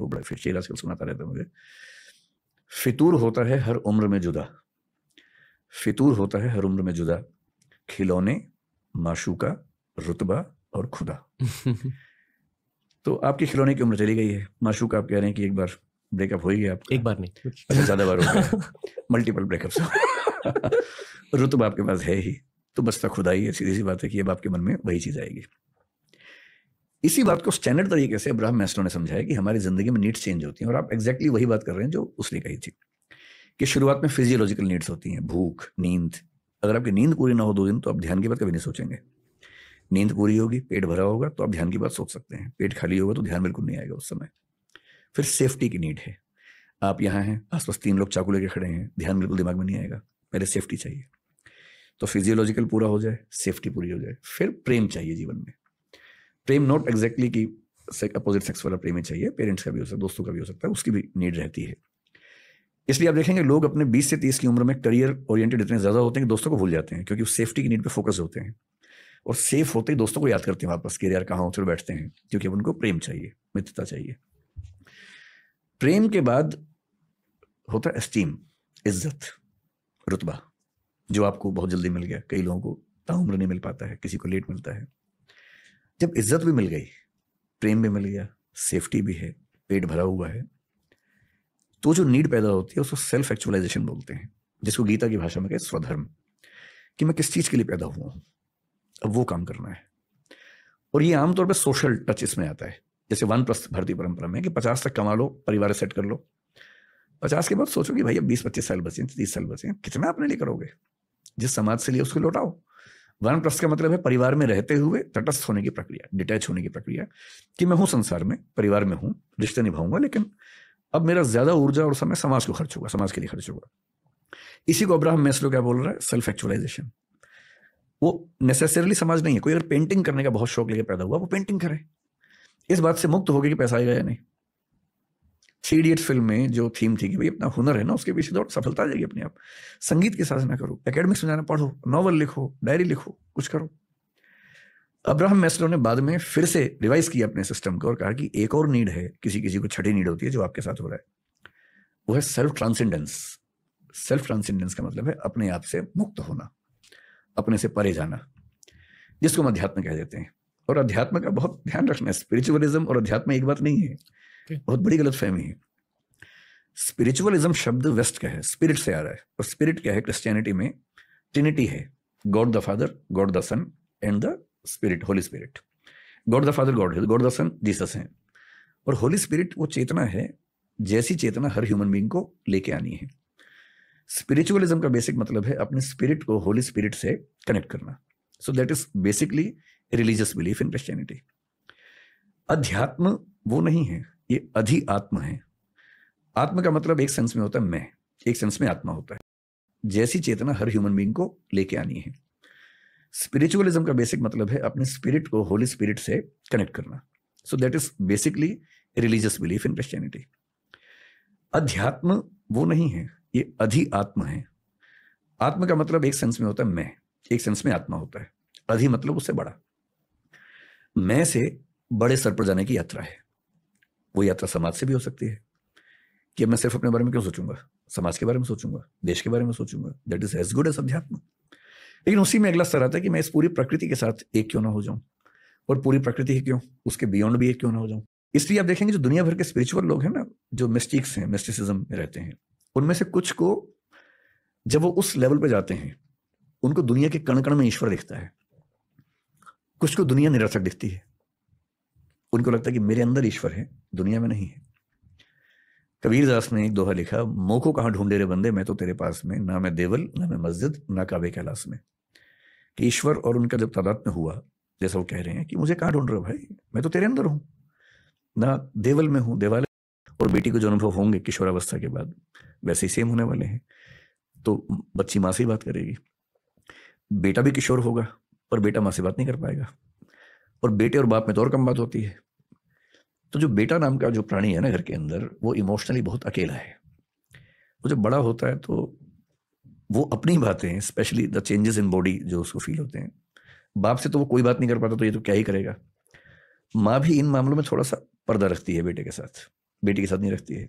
वो तो बड़े फिर शेर आजकल सुनाता रहता मुझे फितूर होता है हर उम्र में जुदा फितूर होता है हर उम्र में जुदा खिलौने माशूका रुतबा और खुदा तो आपकी खिलौने की उम्र चली गई है माशूक आप कह रहे हैं कि एक बार ब्रेकअप हो ही गया एक बार नहीं अच्छा ज्यादा बार हो गया मल्टीपल ब्रेकअप रुतबा आपके पास है ही तो बस खुदा ही है सीधी सी बात है कि अब आपके मन में वही चीज़ आएगी इसी बात को स्टैंडर्ड तरीके से अब्राहम मैस्टो ने समझाया कि हमारी जिंदगी में नीड्स चेंज होती हैं और आप एग्जैक्टली वही बात कर रहे हैं जो उसने कही थी कि शुरुआत में फिजियोलॉजिकल नीड्स होती हैं भूख नींद अगर आपकी नींद पूरी ना हो दो दिन तो आप ध्यान की बात कभी नहीं सोचेंगे नींद पूरी होगी पेट भरा होगा तो आप ध्यान की बात सोच सकते हैं पेट खाली होगा तो ध्यान बिल्कुल नहीं आएगा उस समय फिर सेफ्टी की नीड है आप यहाँ हैं आसपास तीन लोग चाकू लेके खड़े हैं ध्यान बिल्कुल दिमाग में नहीं आएगा पहले सेफ्टी चाहिए तो फिजियोलॉजिकल पूरा हो जाए सेफ्टी पूरी हो जाए फिर प्रेम चाहिए जीवन में प्रेम नॉट एग्जैक्टली कि अपोजिट सेक्स वाला प्रेम ही चाहिए पेरेंट्स का भी हो सकता है दोस्तों का भी हो सकता है उसकी भी नीड रहती है इसलिए आप देखेंगे लोग अपने 20 से 30 की उम्र में करियर ओरिएंटेड इतने ज़्यादा होते हैं कि दोस्तों को भूल जाते हैं क्योंकि वो सेफ्टी की नीड पे फोकस होते हैं और सेफ होते ही दोस्तों को याद करते हैं वापस कि यार कहाँ होते बैठते हैं क्योंकि अब उनको प्रेम चाहिए मित्रता चाहिए प्रेम के बाद होता है एस्टीम इज्जत रुतबा जो आपको बहुत जल्दी मिल गया कई लोगों को ताउम्र नहीं मिल पाता है किसी को लेट मिलता है जब इज्जत भी मिल गई प्रेम भी मिल गया सेफ्टी भी है पेट भरा हुआ है तो जो नीड पैदा होती है उसको सेल्फ एक्चुअलाइजेशन बोलते हैं जिसको गीता की भाषा में कहे स्वधर्म कि मैं किस चीज़ के लिए पैदा हुआ हूं अब वो काम करना है और ये आमतौर पर सोशल टच इसमें आता है जैसे वन प्लस भारतीय परंपरा में कि पचास तक कमा लो परिवार सेट कर लो पचास के बाद सोचो कि भाई अब बीस पच्चीस साल बचे तीस साल बचे कितना अपने लिए करोगे जिस समाज से लिए उसको लौटाओ वन प्रस्थ का मतलब है परिवार में रहते हुए तटस्थ होने की प्रक्रिया डिटैच होने की प्रक्रिया कि मैं हूँ संसार में परिवार में हूं रिश्ते निभाऊंगा लेकिन अब मेरा ज्यादा ऊर्जा और समय समाज को खर्च होगा समाज के लिए खर्च होगा इसी को अब्राहम मैसलो क्या बोल रहा है सेल्फ एक्चुअलाइजेशन वो नेसेसरली समाज नहीं है कोई अगर पेंटिंग करने का बहुत शौक लेके पैदा हुआ वो पेंटिंग करे इस बात से मुक्त होगी कि पैसा आएगा या नहीं थ्री इडियट फिल्म में जो थीम थी कि भाई अपना हुनर है ना उसके पीछे दौड़ सफलता आ जाएगी अपने आप संगीत की साधना करो एकेडमिक्स में जाना पढ़ो नॉवल लिखो डायरी लिखो कुछ करो अब्राहम मैस्लो ने बाद में फिर से रिवाइज किया अपने सिस्टम को और कहा कि एक और नीड है किसी किसी को छठी नीड होती है जो आपके साथ हो रहा है वो है सेल्फ ट्रांसेंडेंस सेल्फ ट्रांसेंडेंस का मतलब है अपने आप से मुक्त होना अपने से परे जाना जिसको हम अध्यात्म कह देते हैं और अध्यात्म का बहुत ध्यान रखना है स्पिरिचुअलिज्म और अध्यात्म एक बात नहीं है बहुत बड़ी गलत फहमी है स्पिरिचुअलिज्म शब्द वेस्ट का है स्पिरिट से आ रहा है और स्पिरिट क्या है क्रिश्चियनिटी में ट्रिनिटी है God the Father God the Son and the spirit holy spirit God the Father God God the Son Jesus है और होली स्पिरिट वो चेतना है जैसी चेतना हर ह्यूमन बींग को लेके आनी है स्पिरिचुअलिज्म का बेसिक मतलब है अपने स्पिरिट को होली स्पिरिट से कनेक्ट करना so that is basically religious belief in Christianity अध्यात्म वो नहीं है ये अधि आत्म है आत्मा का मतलब एक सेंस में होता है मैं एक सेंस में आत्मा होता है जैसी चेतना हर ह्यूमन बींग को लेके आनी है स्पिरिचुअलिज्म का बेसिक मतलब है अपने स्पिरिट को होली स्पिरिट से कनेक्ट करना so that is basically religious belief in Christianity अध्यात्म वो नहीं है ये अधि आत्म है आत्म का मतलब एक सेंस में होता है मैं एक सेंस में आत्मा होता है अधि मतलब उससे बड़ा मैं से बड़े सर पर जाने की यात्रा है वो यात्रा समाज से भी हो सकती है कि मैं सिर्फ अपने बारे में क्यों सोचूंगा समाज के बारे में सोचूंगा देश के बारे में सोचूंगा that is as good as अध्यात्म लेकिन उसी में अगला स्तर आता है कि मैं इस पूरी प्रकृति के साथ एक क्यों ना हो जाऊं और पूरी प्रकृति है क्यों उसके बियॉन्ड भी एक क्यों ना हो जाऊं इसलिए आप देखेंगे जो दुनिया भर के स्पिरिचुअल लोग हैं ना जो मिस्टिक्स हैं मिस्टिसिज्म में रहते हैं उनमें से कुछ को जब वो उस लेवल पर जाते हैं उनको दुनिया के कण कण में ईश्वर दिखता है कुछ को दुनिया निरर्थक दिखती है उनको लगता है कि मेरे अंदर ईश्वर है दुनिया में नहीं है कबीर दास ने एक दोहा लिखा मोको कहाँ ढूंढे रे बंदे मैं तो तेरे पास में ना मैं देवल ना मैं मस्जिद ना काबे कैलाश में कि ईश्वर और उनका जब तादाद में हुआ जैसा वो कह रहे हैं कि मुझे कहाँ ढूंढ रहे हो भाई मैं तो तेरे अंदर हूँ ना देवल में हूँ देवालय और बेटी को जो अनुभव होंगे किशोरावस्था के बाद वैसे ही सेम होने वाले हैं तो बच्ची माँ से ही बात करेगी बेटा भी किशोर होगा पर बेटा माँ से बात नहीं कर पाएगा और बेटे और बाप में तो और कम बात होती है तो जो बेटा नाम का जो प्राणी है ना घर के अंदर वो इमोशनली बहुत अकेला है वो जब बड़ा होता है तो वो अपनी बातें specially the changes in body जो उसको फील होते हैं बाप से तो वो कोई बात नहीं कर पाता तो ये तो क्या ही करेगा माँ भी इन मामलों में थोड़ा सा पर्दा रखती है बेटे के साथ बेटी के साथ नहीं रखती है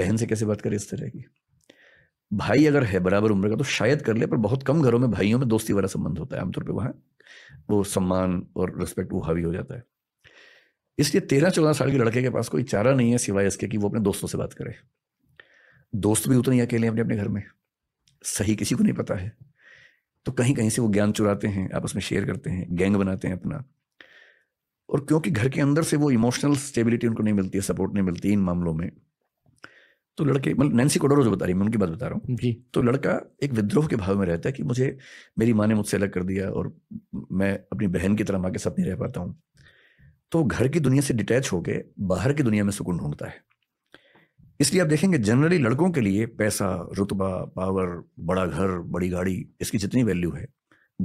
बहन से कैसे बात करे इस तरह की भाई अगर है बराबर उम्र का तो शायद कर ले पर बहुत कम घरों में भाइयों में दोस्ती वाला संबंध होता है आमतौर पर वहाँ वो सम्मान और रिस्पेक्ट वो हावी हो जाता है इसलिए तेरह चौदह साल के लड़के के पास कोई चारा नहीं है सिवाय इसके कि वो अपने दोस्तों से बात करे दोस्त भी उतने अकेले अपने अपने घर में सही किसी को नहीं पता है तो कहीं कहीं से वो ज्ञान चुराते हैं आपस में शेयर करते हैं गैंग बनाते हैं अपना और क्योंकि घर के अंदर से वो इमोशनल स्टेबिलिटी उनको नहीं मिलती है सपोर्ट नहीं मिलती इन मामलों में तो लड़के मतलब नैन्सी कोडोरो जो बता रही है मैं उनकी बात बता रहा हूँ जी तो लड़का एक विद्रोह के भाव में रहता है कि मुझे मेरी माँ ने मुझसे अलग कर दिया और मैं अपनी बहन की तरह माँ के साथ नहीं रह पाता हूँ तो घर की दुनिया से डिटैच होकर बाहर की दुनिया में सुकून ढूंढता है इसलिए आप देखेंगे जनरली लड़कों के लिए पैसा रुतबा पावर बड़ा घर बड़ी गाड़ी इसकी जितनी वैल्यू है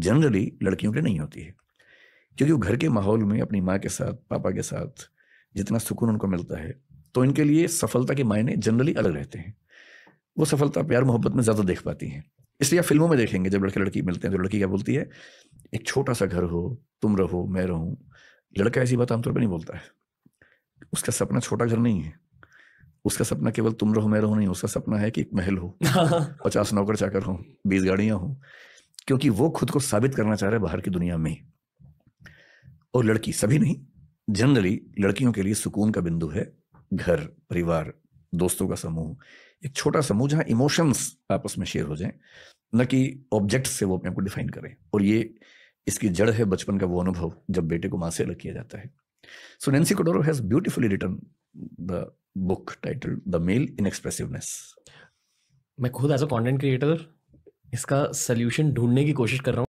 जनरली लड़कियों के लिए नहीं होती है क्योंकि वो घर के माहौल में अपनी माँ के साथ पापा के साथ जितना सुकून उनको मिलता है तो इनके लिए सफलता के मायने जनरली अलग रहते हैं वो सफलता प्यार मोहब्बत में ज़्यादा देख पाती हैं इसलिए आप फिल्मों में देखेंगे जब लड़के लड़की मिलते हैं तो लड़की क्या बोलती है एक छोटा सा घर हो तुम रहो मैं रहूँ लड़का ऐसी बात आमतौर पर नहीं बोलता है उसका सपना छोटा घर नहीं है उसका सपना केवल तुम रहो मैं रहो नहीं उसका सपना है कि एक महल हो पचास नौकर चाकर हो बीस गाड़ियां हो क्योंकि वो खुद को साबित करना चाह रहे बाहर की दुनिया में और लड़की सभी नहीं जनरली लड़कियों के लिए सुकून का बिंदु है घर परिवार दोस्तों का समूह एक छोटा समूह जहां इमोशंस आपस में शेयर हो जाए न कि ऑब्जेक्ट से वो अपने आप को डिफाइन करें और ये इसकी जड़ है बचपन का वो अनुभव जब बेटे को मां से अलग किया जाता है so Nancy Codoro has beautifully written the book title the male in expressiveness मैं खुद एज अ कंटेंट क्रिएटर इसका सोल्यूशन ढूंढने की कोशिश कर रहा हूँ